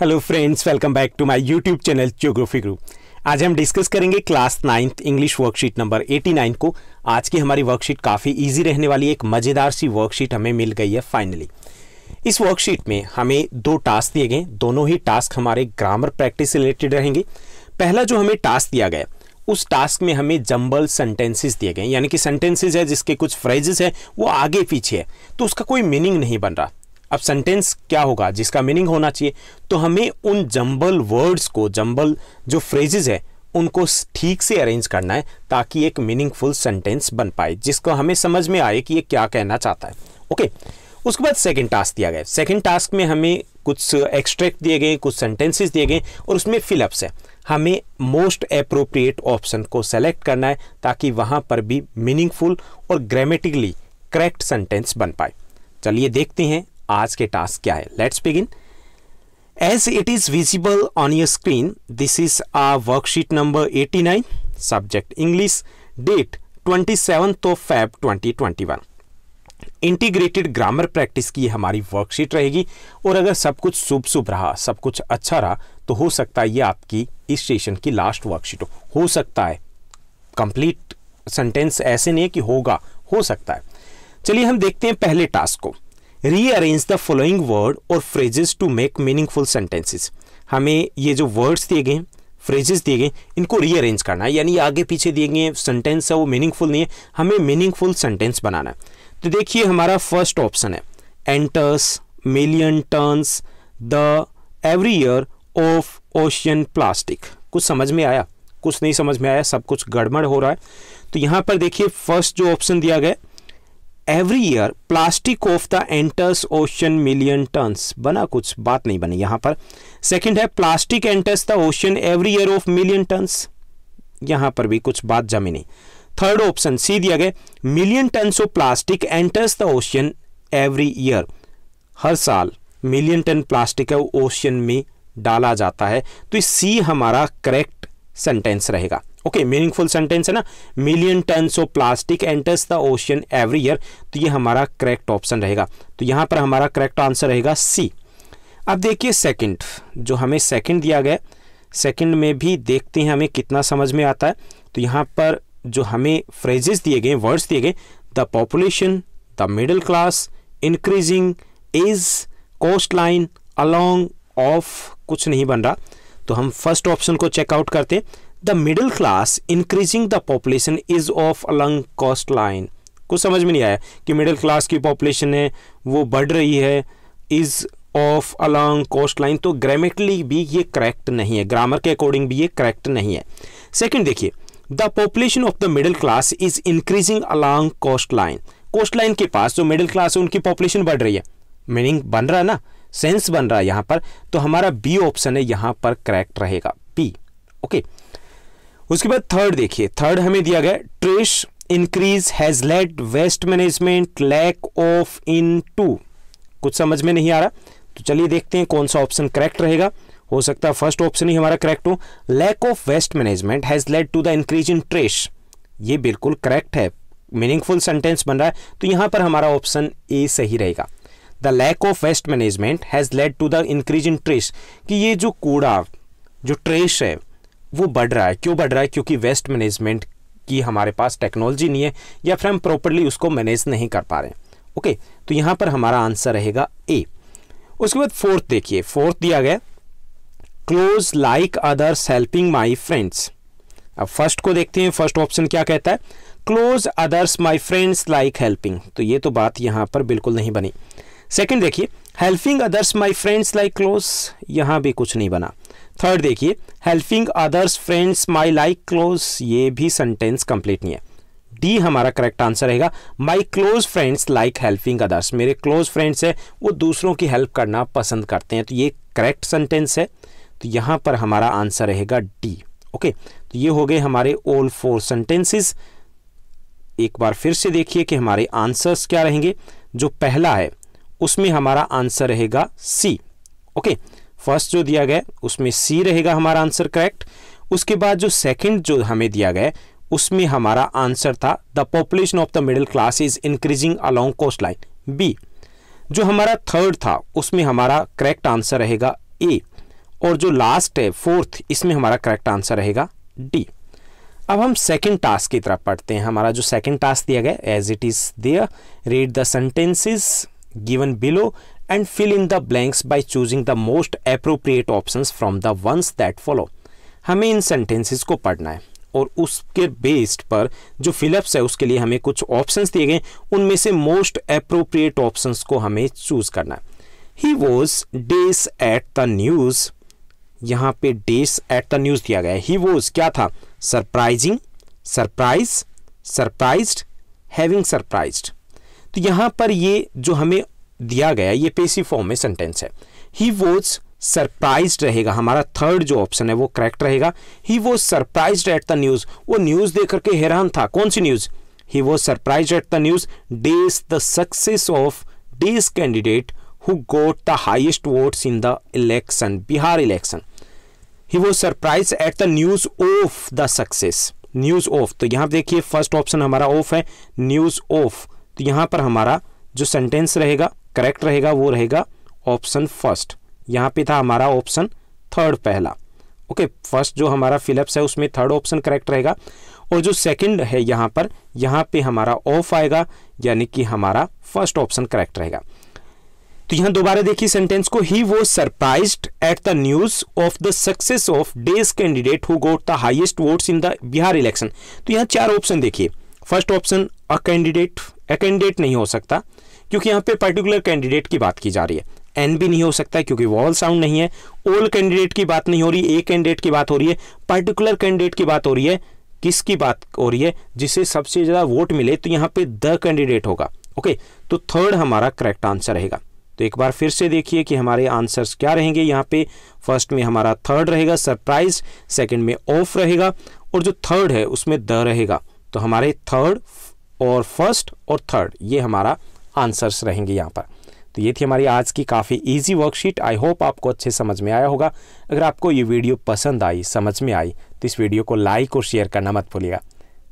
Hello friends welcome back to my YouTube channel geography group आज हम discuss करेंगे class ninth English worksheet number 89 को आज की हमारी वर्कशीट काफ़ी इजी रहने वाली एक मज़ेदार सी वर्कशीट हमें मिल गई है फाइनली इस वर्कशीट में हमें दो टास्क दिए गए दोनों ही टास्क हमारे ग्रामर प्रैक्टिस रिलेटेड रहेंगे पहला जो हमें टास्क दिया गया उस टास्क में हमें जंबल सेंटेंसेस दिए गए यानी कि सेंटेंसेस है जिसके कुछ फ्रेजेस हैं वो आगे पीछे है तो उसका कोई मीनिंग नहीं बन रहा अब सेंटेंस क्या होगा जिसका मीनिंग होना चाहिए तो हमें उन जंबल वर्ड्स को जंबल जो फ्रेजेज है उनको ठीक से अरेंज करना है ताकि एक मीनिंगफुल सेंटेंस बन पाए जिसको हमें समझ में आए कि ये क्या कहना चाहता है ओके उसके बाद सेकंड टास्क दिया गया सेकंड टास्क में हमें कुछ एक्सट्रैक्ट दिए गए कुछ सेंटेंसेस दिए गए और उसमें फिलअप्स है हमें मोस्ट अप्रोप्रिएट ऑप्शन को सेलेक्ट करना है ताकि वहाँ पर भी मीनिंगफुल और ग्रामेटिकली करेक्ट सेंटेंस बन पाए चलिए देखते हैं आज के टास्क क्या है let's begin as it is visible on your screen this is a worksheet number 89 subject English date 27th of Feb 2021 integrated grammar practice की हमारी वर्कशीट रहेगी और अगर सब कुछ शुभ शुभ रहा सब कुछ अच्छा रहा तो हो सकता है ये आपकी इस सेशन की लास्ट वर्कशीट हो हो सकता है कंप्लीट सेंटेंस ऐसे नहीं है कि होगा हो सकता है चलिए हम देखते हैं पहले टास्क को रीअरेंज द फॉलोइंग वर्ड और phrases to make meaningful sentences हमें ये जो वर्ड्स दिए गए फ्रेजेस दिए गए इनको रीअरेंज करना है यानी आगे पीछे दिए गए सेंटेंस है वो मीनिंगफुल नहीं है हमें मीनिंगफुल सेंटेंस बनाना है तो देखिए हमारा फर्स्ट ऑप्शन है enters million turns the every year of ocean plastic कुछ समझ में आया कुछ नहीं समझ में आया सब कुछ गड़बड़ हो रहा है तो यहाँ पर देखिए फर्स्ट जो ऑप्शन दिया गया every year plastic of the enters ocean million tons बना कुछ बात नहीं बनी यहां पर सेकेंड है plastic enters the ocean every year of million tons यहां पर भी कुछ बात जमी नहीं थर्ड ऑप्शन सी दिया गया million ton of plastic enters the ocean every year हर साल मिलियन टन प्लास्टिक है ओशन में डाला जाता है तो सी हमारा करेक्ट सेंटेंस रहेगा ओके मीनिंगफुल सेंटेंस है ना million tons of plastic enters the ocean every year तो ये हमारा करेक्ट ऑप्शन रहेगा तो यहाँ पर हमारा करेक्ट आंसर रहेगा सी अब देखिए सेकंड जो हमें सेकंड दिया गया सेकंड में भी देखते हैं हमें कितना समझ में आता है तो यहाँ पर जो हमें फ्रेजेस दिए गए वर्ड्स दिए गए the population the middle class increasing is coast line along of कुछ नहीं बन रहा तो हम फर्स्ट ऑप्शन को चेकआउट करते the middle class increasing the population is of along coast line कुछ समझ में नहीं आया कि मिडिल क्लास की पॉपुलेशन है वो बढ़ रही है is of along coast line तो ग्रामेटली भी ये करेक्ट नहीं है ग्रामर के अकॉर्डिंग भी ये करेक्ट नहीं है सेकेंड देखिए the population of the middle class is increasing along coast line coast line के पास जो मिडिल क्लास है उनकी पॉपुलेशन बढ़ रही है मीनिंग बन रहा है ना सेंस बन रहा है यहां पर तो हमारा बी ऑप्शन है यहां पर करेक्ट रहेगा बी ओके उसके बाद थर्ड देखिए थर्ड हमें दिया गया trash increase has led waste management lack of in to कुछ समझ में नहीं आ रहा तो चलिए देखते हैं कौन सा ऑप्शन करेक्ट रहेगा हो सकता है फर्स्ट ऑप्शन ही हमारा करेक्ट हो lack of waste management has led to the increase in trash ये बिल्कुल करेक्ट है मीनिंगफुल सेंटेंस बन रहा है तो यहां पर हमारा ऑप्शन ए सही रहेगा the lack of waste management has led to the increase in trash कि ये जो कूड़ा जो ट्रेस है वो बढ़ रहा है क्यों बढ़ रहा है क्योंकि वेस्ट मैनेजमेंट की हमारे पास टेक्नोलॉजी नहीं है या फिर हम प्रॉपरली उसको मैनेज नहीं कर पा रहे ओके okay, तो यहाँ पर हमारा आंसर रहेगा ए उसके बाद फोर्थ देखिए फोर्थ दिया गया close like others helping my friends अब फर्स्ट को देखते हैं फर्स्ट ऑप्शन क्या कहता है close others my friends like helping तो ये तो बात यहाँ पर बिल्कुल नहीं बनी सेकंड देखिए helping others my friends like close यहाँ भी कुछ नहीं बना थर्ड देखिए helping others friends my like close ये भी सेंटेंस कंप्लीट नहीं है डी हमारा करेक्ट आंसर रहेगा my close friends like helping others मेरे क्लोज फ्रेंड्स हैं वो दूसरों की हेल्प करना पसंद करते हैं तो ये करेक्ट सेंटेंस है तो यहाँ पर हमारा आंसर रहेगा डी ओके तो ये हो गए हमारे ऑल फोर सेंटेंसेस एक बार फिर से देखिए कि हमारे आंसर्स क्या रहेंगे जो पहला है उसमें हमारा आंसर रहेगा सी ओके फर्स्ट जो दिया गया उसमें सी रहेगा हमारा आंसर करेक्ट उसके बाद जो सेकंड जो हमें दिया गया उसमें हमारा आंसर था the population of the middle class is increasing along coast line B जो हमारा थर्ड था उसमें हमारा करेक्ट आंसर रहेगा ए और जो लास्ट है फोर्थ इसमें हमारा करेक्ट आंसर रहेगा डी अब हम सेकंड टास्क की तरफ पढ़ते हैं हमारा जो सेकंड टास्क दिया गया as it is there read the sentences given below and fill in the blanks by choosing the most appropriate options from the ones that follow. हमें इन सेंटेंसेस को पढ़ना है और उसके बेस्ड पर जो फिलअप्स है उसके लिए हमें कुछ ऑप्शंस दिए गए उनमें से मोस्ट अप्रोप्रिएट ऑप्शंस को हमें चूज करना है he was dash at the news यहाँ पे डेस एट द न्यूज़ दिया गया है ही वॉज क्या था surprising surprise surprise having surprised तो यहां पर ये जो हमें दिया गया ये पेसी फॉर्म में सेंटेंस है ही वॉज सरप्राइज रहेगा हमारा थर्ड जो ऑप्शन है वो करेक्ट रहेगा he was surprise at the news वो न्यूज देख करके हैरान था कौन सी news he was surprise at the news dash the success of dash candidate who got the highest votes in the election Bihar election he was surprise at the news of the success news of तो यहां देखिए first option हमारा of है news of तो यहाँ पर हमारा जो सेंटेंस रहेगा करेक्ट रहेगा वो रहेगा ऑप्शन फर्स्ट यहाँ पे था हमारा ऑप्शन थर्ड पहला ओके okay, फर्स्ट जो हमारा फिलअप्स है उसमें थर्ड ऑप्शन करेक्ट रहेगा और जो सेकंड है यहाँ पर यहाँ पे हमारा ऑफ आएगा यानी कि हमारा फर्स्ट ऑप्शन करेक्ट रहेगा तो यहाँ दोबारा देखिए सेंटेंस को he was surprise at the news of the success of dash candidate who got the highest votes in the Bihar election तो यहाँ चार ऑप्शन देखिए first option a candidate a candidate नहीं हो सकता क्योंकि यहाँ पे पर्टिकुलर कैंडिडेट की बात की जा रही है एन भी नहीं हो सकता क्योंकि वॉल साउंड नहीं है ओल कैंडिडेट की बात नहीं हो रही ए कैंडिडेट की बात हो रही है पर्टिकुलर कैंडिडेट की बात हो रही है किसकी बात हो रही है जिसे सबसे ज़्यादा वोट मिले तो यहाँ पे द कैंडिडेट होगा ओके तो थर्ड हमारा करेक्ट आंसर रहेगा तो एक बार फिर से देखिए कि हमारे आंसर्स क्या रहेंगे यहाँ पे फर्स्ट में हमारा थर्ड रहेगा सरप्राइज सेकंड में ऑफ रहेगा और जो थर्ड है उसमें द रहेगा तो हमारे थर्ड और फर्स्ट और थर्ड ये हमारा आंसर्स रहेंगे यहाँ पर तो ये थी हमारी आज की काफ़ी इजी वर्कशीट आई होप आपको अच्छे समझ में आया होगा अगर आपको ये वीडियो पसंद आई समझ में आई तो इस वीडियो को लाइक और शेयर करना मत भूलिएगा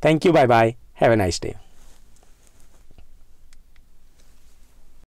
thank you bye bye have a nice day